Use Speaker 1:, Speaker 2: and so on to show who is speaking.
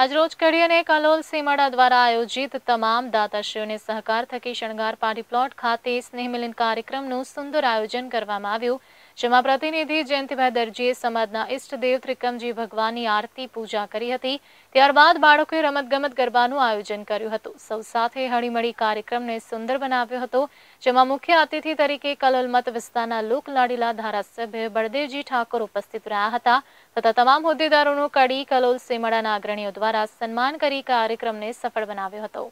Speaker 1: આજરોજ કડી અને કલોલ સીમડા દ્વારા આયોજિત તમામ દાતાશ્યોને સહકાર થકી શણગાર પાર્ટી પ્લોટ ખાતે સ્નેહ મિલન કાર્યક્રમનું સુંદર આયોજન કરવામાં આવ્યું જેમાં પ્રતિનિધિ જયંતિભાઈ દરજીય સમાdna ઇષ્ટદેવ શ્રીકંજી ભગવાનની આરતી પૂજા કરી હતી ત્યારબાદ બાળકોએ રમત ગમત ગરબાનું આયોજન કર્યું હતું સૌ સાથે હણીમળી કાર્યક્રમને સુંદર બનાવ્યો હતો જેમાં મુખ્ય અતિથિ તરીકે કલોલ મતવિસ્તારા લોકલાડીલા ધારાસે ભડદેવજી ઠાકોર ઉપસ્થિત રહ્યા હતા તો તમામ હોદ્દેદારોનો કડી કલોલ સીમડાના આગેવાનો द्वारा सम्मान कर कार्यक्रम ने सफल बनाव्यो